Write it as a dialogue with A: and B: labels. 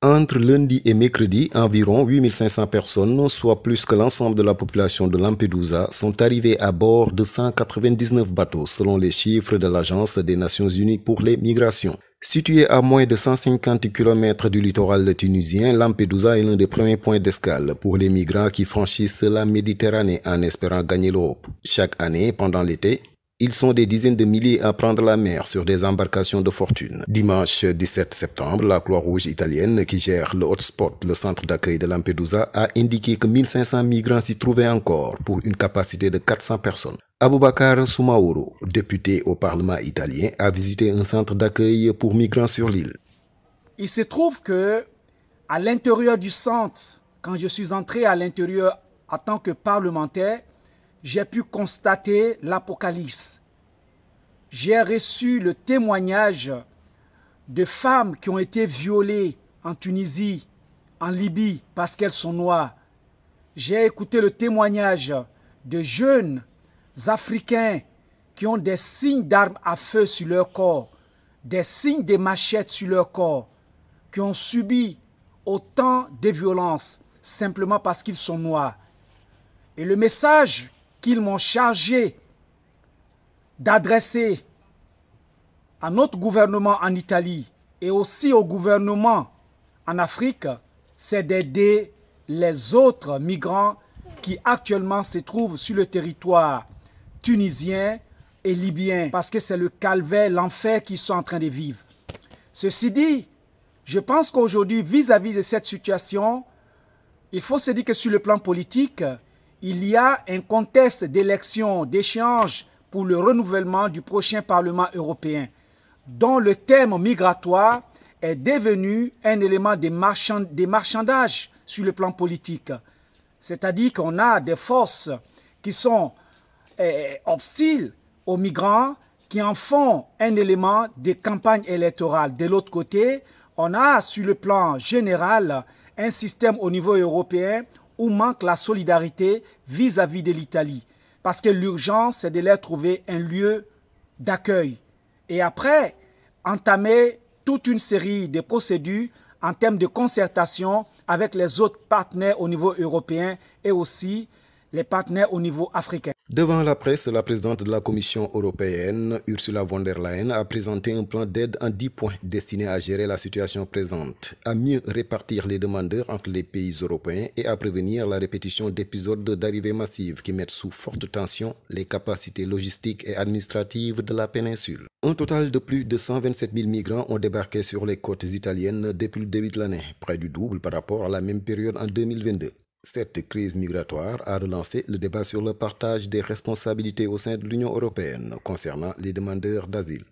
A: Entre lundi et mercredi, environ 8500 personnes, soit plus que l'ensemble de la population de Lampedusa, sont arrivées à bord de 199 bateaux, selon les chiffres de l'Agence des Nations Unies pour les migrations. Situé à moins de 150 km du littoral tunisien, Lampedusa est l'un des premiers points d'escale pour les migrants qui franchissent la Méditerranée en espérant gagner l'Europe. Chaque année, pendant l'été, ils sont des dizaines de milliers à prendre la mer sur des embarcations de fortune. Dimanche 17 septembre, la Croix-Rouge italienne, qui gère le hotspot, le centre d'accueil de Lampedusa, a indiqué que 1500 migrants s'y trouvaient encore pour une capacité de 400 personnes. Aboubakar Soumaoro, député au Parlement italien, a visité un centre d'accueil pour migrants sur l'île.
B: Il se trouve que, à l'intérieur du centre, quand je suis entré à l'intérieur en tant que parlementaire, j'ai pu constater l'Apocalypse. J'ai reçu le témoignage de femmes qui ont été violées en Tunisie, en Libye, parce qu'elles sont noires. J'ai écouté le témoignage de jeunes Africains qui ont des signes d'armes à feu sur leur corps, des signes de machettes sur leur corps, qui ont subi autant de violences simplement parce qu'ils sont noirs. Et le message qu'ils m'ont chargé d'adresser à notre gouvernement en Italie et aussi au gouvernement en Afrique, c'est d'aider les autres migrants qui actuellement se trouvent sur le territoire tunisien et libyen, parce que c'est le calvaire, l'enfer qu'ils sont en train de vivre. Ceci dit, je pense qu'aujourd'hui, vis-à-vis de cette situation, il faut se dire que sur le plan politique, il y a un contexte d'élection, d'échange pour le renouvellement du prochain Parlement européen, dont le thème migratoire est devenu un élément des, marchandage marchandages sur le plan politique. C'est-à-dire qu'on a des forces qui sont eh, hostiles aux migrants, qui en font un élément des campagnes électorales. De l'autre côté, on a sur le plan général un système au niveau européen où manque la solidarité vis-à-vis de l'Italie. Parce que l'urgence, c'est de leur trouver un lieu d'accueil. Et après, entamer toute une série de procédures en termes de concertation avec les autres partenaires au niveau européen et aussi les partenaires au niveau africain.
A: Devant la presse, la présidente de la Commission européenne, Ursula von der Leyen, a présenté un plan d'aide en 10 points destiné à gérer la situation présente, à mieux répartir les demandeurs entre les pays européens et à prévenir la répétition d'épisodes d'arrivée massives qui mettent sous forte tension les capacités logistiques et administratives de la péninsule. Un total de plus de 127 000 migrants ont débarqué sur les côtes italiennes depuis le début de l'année, près du double par rapport à la même période en 2022 cette crise migratoire a relancé le débat sur le partage des responsabilités au sein de l'Union européenne concernant les demandeurs d'asile.